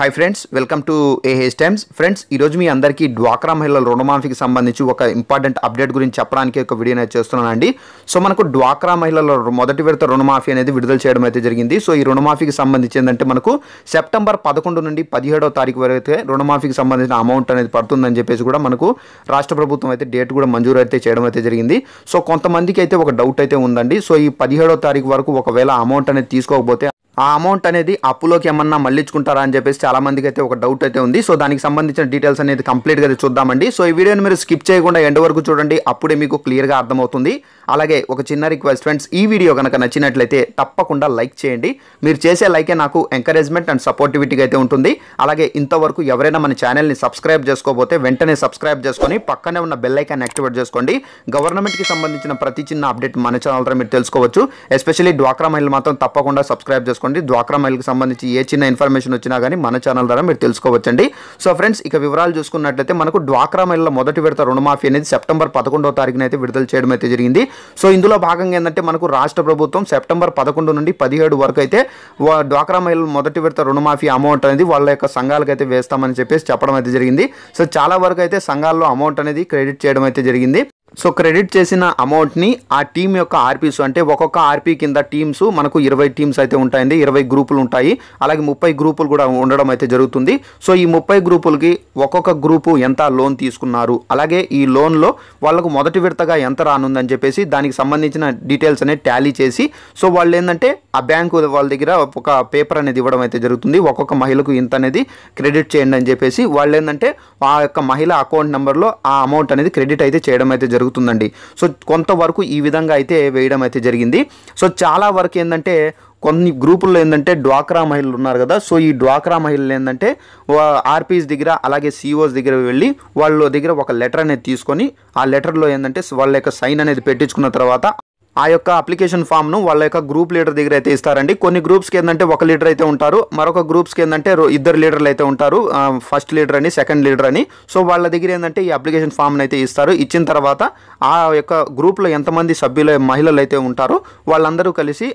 hi friends welcome to AH Times friends ఈరోజు మీ అందరికీ డ్వాక్రా మహిళల రుణమాఫీకి సంబంధించి ఒక ఇంపార్టెంట్ అప్డేట్ గురించి చెప్పడానికి ఒక వీడియో అనేది చేస్తున్నానండి సో మనకు డ్వాక్రా మహిళల మొదటి విడత రుణమాఫీ అనేది విడుదల చేయడం అయితే జరిగింది సో ఈ రుణమాఫీకి సంబంధించి ఏంటంటే మనకు సెప్టెంబర్ పదకొండు నుండి పదిహేడో తారీఖు వరకు అయితే రుణమాఫీకి సంబంధించిన అమౌంట్ అనేది పడుతుందని చెప్పేసి కూడా మనకు రాష్ట్ర ప్రభుత్వం అయితే డేట్ కూడా మంజూరు అయితే చేయడం అయితే జరిగింది సో కొంతమందికి అయితే ఒక డౌట్ అయితే ఉందండి సో ఈ పదిహేడో తారీఖు వరకు ఒకవేళ అమౌంట్ అనేది తీసుకోకపోతే ఆ అమౌంట్ అనేది అప్పులోకి ఏమన్నా మళ్ళించుకుంటారా అని చెప్పేసి చాలా మందికి అయితే ఒక డౌట్ అయితే ఉంది సో దానికి సంబంధించిన డీటెయిల్స్ అనేది కంప్లీట్గా చూద్దామండి సో ఈ వీడియోని మీరు స్కిప్ చేయకుండా ఎండ్ వరకు చూడండి అప్పుడే మీకు క్లియర్గా అర్థమవుతుంది అలాగే ఒక చిన్న రిక్వెస్ట్ ఫ్రెండ్స్ ఈ వీడియో కనుక నచ్చినట్లయితే తప్పకుండా లైక్ చేయండి మీరు చేసే లైకే నాకు ఎంకరేజ్మెంట్ అండ్ సపోర్టివిటీగా అయితే ఉంటుంది అలాగే ఇంతవరకు ఎవరైనా మన ఛానల్ని సబ్స్క్రైబ్ చేసుకోకపోతే వెంటనే సబ్స్క్రైబ్ చేసుకొని పక్కనే ఉన్న బెల్ ఐకాన్ యాక్టివేట్ చేసుకోండి గవర్నమెంట్కి సంబంధించిన ప్రతి చిన్న అప్డేట్ మన ఛానల్ ద్వారా మీరు తెలుసుకోవచ్చు ఎస్పెషల్లీ డ్వాక్రా మహిళలు మాత్రం తప్పకుండా సబ్స్క్రైబ్ చేసుకోండి చేసుకోండి డ్వాక్రా మహిళకు సంబంధించి ఏ చిన్న ఇన్ఫర్మేషన్ వచ్చినా కానీ మన ఛానల్ ద్వారా మీరు తెలుసుకోవచ్చండి సో ఫ్రెండ్స్ ఇక వివరాలు చూసుకున్నట్లయితే మనకు డ్వాక్రా మహిళల మొదటి విడత రుణమాఫీ అనేది సెప్టెంబర్ పదకొండో తారీఖున అయితే విడుదల చేయడం అయితే జరిగింది సో ఇందులో భాగంగా ఏంటంటే మనకు రాష్ట్ర ప్రభుత్వం సెప్టెంబర్ పదకొండు నుండి పదిహేడు వరకు అయితే డ్వాక్రా మహిళల మొదటి విడత రుణమాఫీ అమౌంట్ అనేది వాళ్ళ యొక్క సంఘాలకు అయితే వేస్తామని చెప్పేసి చెప్పడం అయితే జరిగింది సో చాలా వరకు అయితే సంఘాల్లో అమౌంట్ అనేది క్రెడిట్ చేయడం అయితే జరిగింది సో క్రెడిట్ చేసిన అమౌంట్ని ఆ టీం యొక్క ఆర్పీస్ అంటే ఒక్కొక్క ఆర్పీ కింద టీమ్స్ మనకు ఇరవై టీమ్స్ అయితే ఉంటాయండి ఇరవై గ్రూపులు ఉంటాయి అలాగే ముప్పై గ్రూపులు కూడా ఉండడం అయితే జరుగుతుంది సో ఈ ముప్పై గ్రూపులకి ఒక్కొక్క గ్రూపు ఎంత లోన్ తీసుకున్నారు అలాగే ఈ లోన్లో వాళ్ళకు మొదటి విడతగా ఎంత రానుందని చెప్పేసి దానికి సంబంధించిన డీటెయిల్స్ అనేది ట్యాలీ చేసి సో వాళ్ళు ఏంటంటే ఆ బ్యాంకు వాళ్ళ దగ్గర ఒక పేపర్ అనేది ఇవ్వడం అయితే జరుగుతుంది ఒక్కొక్క మహిళకు ఇంత అనేది క్రెడిట్ చేయండి అని చెప్పేసి వాళ్ళు ఏంటంటే ఆ యొక్క మహిళ అకౌంట్ నెంబర్లో ఆ అమౌంట్ అనేది క్రెడిట్ అయితే చేయడం అయితే జరుగుతుంది జరుగుతుందండి సో కొంతవరకు ఈ విధంగా అయితే వేయడం అయితే జరిగింది సో చాలా వరకు ఏంటంటే కొన్ని గ్రూపుల్లో ఏంటంటే డ్వాక్రా మహిళలు ఉన్నారు కదా సో ఈ డ్వాక్రా మహిళలు ఏంటంటే ఆర్పీస్ దగ్గర అలాగే సిఓస్ దగ్గర వెళ్ళి వాళ్ళ దగ్గర ఒక లెటర్ అనేది తీసుకొని ఆ లెటర్లో ఏంటంటే వాళ్ళ యొక్క సైన్ అనేది పెట్టించుకున్న తర్వాత ఆ యొక్క అప్లికేషన్ ఫామ్ను వాళ్ళ యొక్క గ్రూప్ లీడర్ దగ్గర అయితే ఇస్తారండి కొన్ని గ్రూప్స్కి ఏంటంటే ఒక లీడర్ అయితే ఉంటారు మరొక గ్రూప్స్కి ఏంటంటే ఇద్దరు లీడర్లు అయితే ఉంటారు ఫస్ట్ లీడర్ అని సెకండ్ లీడర్ అని సో వాళ్ళ దగ్గర ఏంటంటే ఈ అప్లికేషన్ ఫామ్ని అయితే ఇస్తారు ఇచ్చిన తర్వాత ఆ యొక్క గ్రూప్లో ఎంతమంది సభ్యులు మహిళలు అయితే ఉంటారో వాళ్ళందరూ కలిసి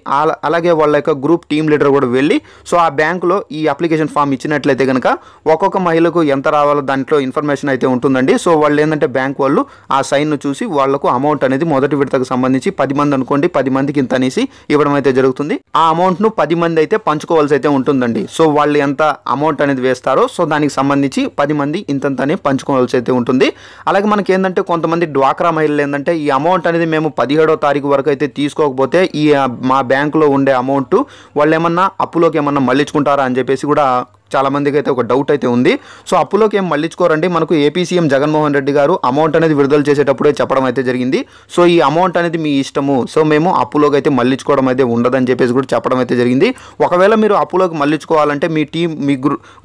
అలాగే వాళ్ళ యొక్క గ్రూప్ టీం లీడర్ కూడా వెళ్ళి సో ఆ బ్యాంకులో ఈ అప్లికేషన్ ఫామ్ ఇచ్చినట్లయితే కనుక ఒక్కొక్క మహిళకు ఎంత రావాలో దాంట్లో ఇన్ఫర్మేషన్ అయితే ఉంటుందండి సో వాళ్ళు ఏంటంటే బ్యాంక్ వాళ్ళు ఆ సైన్ను చూసి వాళ్లకు అమౌంట్ అనేది మొదటి విడతకు సంబంధించి పది మంది మంది అనుకోండి పది మందికి ఇంత అనేసి ఇవ్వడం అయితే జరుగుతుంది ఆ అమౌంట్ను పది మంది అయితే పంచుకోవాల్సి అయితే ఉంటుందండి సో వాళ్ళు ఎంత అమౌంట్ అనేది వేస్తారో సో దానికి సంబంధించి పది మంది ఇంతంతనే పంచుకోవాల్సి అయితే ఉంటుంది అలాగే మనకి ఏంటంటే కొంతమంది డ్వాక్రా మహిళలు ఏంటంటే ఈ అమౌంట్ అనేది మేము పదిహేడో తారీఖు వరకు అయితే తీసుకోకపోతే ఈ మా బ్యాంకులో ఉండే అమౌంట్ వాళ్ళు ఏమన్నా అప్పులోకి ఏమన్నా మళ్ళించుకుంటారా అని చెప్పేసి కూడా చాలామందికి అయితే ఒక డౌట్ అయితే ఉంది సో అప్పులోకి ఏం మళ్ళించుకోరండి మనకు ఏపీ సీఎం జగన్మోహన్ రెడ్డి గారు అమౌంట్ అనేది విడుదల చేసేటప్పుడే చెప్పడం అయితే జరిగింది సో ఈ అమౌంట్ అనేది మీ ఇష్టము సో మేము అప్పులోకి అయితే మళ్ళించుకోవడం అయితే ఉండదని చెప్పేసి కూడా చెప్పడం అయితే జరిగింది ఒకవేళ మీరు అప్పులోకి మళ్ళించుకోవాలంటే మీ టీం మీ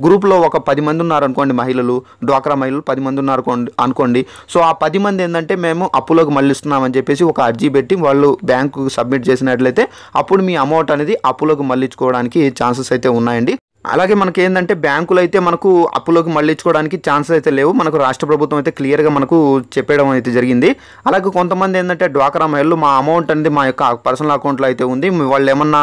గ్రూప్లో ఒక పది మంది ఉన్నారనుకోండి మహిళలు డ్వాక్రా మహిళలు పది మంది ఉన్నారు అనుకోండి సో ఆ పది మంది ఏంటంటే మేము అప్పులోకి మళ్ళిస్తున్నామని చెప్పేసి ఒక అర్జీ పెట్టి వాళ్ళు బ్యాంకు సబ్మిట్ చేసినట్లయితే అప్పుడు మీ అమౌంట్ అనేది అప్పులోకి మళ్ళించుకోవడానికి ఛాన్సెస్ అయితే ఉన్నాయండి అలాగే మనకి ఏంటంటే బ్యాంకులు అయితే మనకు అప్పులోకి మళ్ళించుకోవడానికి ఛాన్సెస్ అయితే లేవు మనకు రాష్ట్ర ప్రభుత్వం అయితే క్లియర్గా మనకు చెప్పడం అయితే జరిగింది అలాగే కొంతమంది ఏంటంటే డ్వాక్రా మహిళలు మా అమౌంట్ అనేది మా యొక్క పర్సనల్ అకౌంట్లో అయితే ఉంది వాళ్ళు ఏమన్నా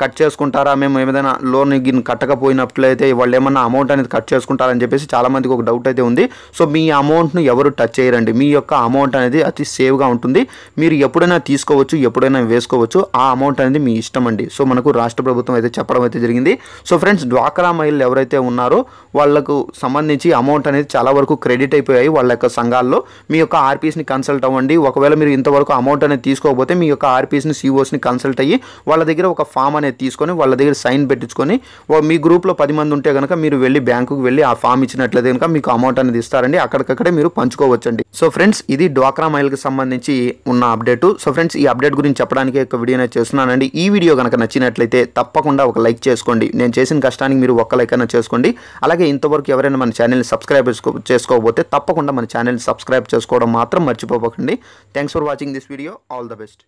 కట్ చేసుకుంటారా మేము ఏదైనా లోన్ కట్టకపోయినట్లయితే వాళ్ళు ఏమన్నా అమౌంట్ అనేది కట్ చేసుకుంటారని చెప్పేసి చాలామందికి ఒక డౌట్ అయితే ఉంది సో మీ అమౌంట్ను ఎవరు టచ్ చేయరండి మీ యొక్క అమౌంట్ అనేది అతి సేఫ్గా ఉంటుంది మీరు ఎప్పుడైనా తీసుకోవచ్చు ఎప్పుడైనా వేసుకోవచ్చు ఆ అమౌంట్ అనేది మీ ఇష్టం అండి సో మనకు రాష్ట్ర ప్రభుత్వం అయితే చెప్పడం అయితే జరిగింది సో ఫ్రెండ్స్ డ్వాక్రా మహిళలు ఎవరైతే ఉన్నారో వాళ్ళకు సంబంధించి అమౌంట్ అనేది చాలా వరకు క్రెడిట్ అయిపోయాయి వాళ్ళ యొక్క సంఘాల్లో మీ యొక్క ఆర్పీస్ని కన్సల్ట్ అవ్వండి ఒకవేళ మీరు ఇంతవరకు అమౌంట్ అనేది తీసుకోకపోతే మీ యొక్క ఆర్పీస్ని సిఓస్ని కన్సల్ట్ అయ్యి వాళ్ళ దగ్గర ఒక ఫామ్ అనేది తీసుకొని వాళ్ళ దగ్గర సైన్ పెట్టించుకొని మీ గ్రూప్లో పది మంది ఉంటే కనుక మీరు వెళ్ళి బ్యాంకుకు వెళ్ళి ఆ ఫామ్ ఇచ్చినట్లయితే కనుక మీకు అమౌంట్ అనేది ఇస్తారండి అక్కడికక్కడే మీరు పంచుకోవచ్చండి సో ఫ్రెండ్స్ ఇది డ్వాక్రా మహిళకి సంబంధించి ఉన్న అప్డేట్ సో ఫ్రెండ్స్ ఈ అప్డేట్ గురించి చెప్పడానికి ఒక వీడియో చేస్తున్నానండి ఈ వీడియో కనుక నచ్చినట్లయితే తప్పకుండా ఒక లైక్ చేసుకోండి నేను చేసిన కష్టం కష్టానికి మీరు ఒక్క లైక్ అయినా చేసుకోండి అలాగే ఇంతవరకు ఎవరైనా మన ఛానల్ని సబ్స్క్రైబ్ చేసుకోకపోతే తప్పకుండా మన ఛానల్ని సబ్స్క్రైబ్ చేసుకోవడం మాత్రం మర్చిపోకండి thanks for watching this video all the best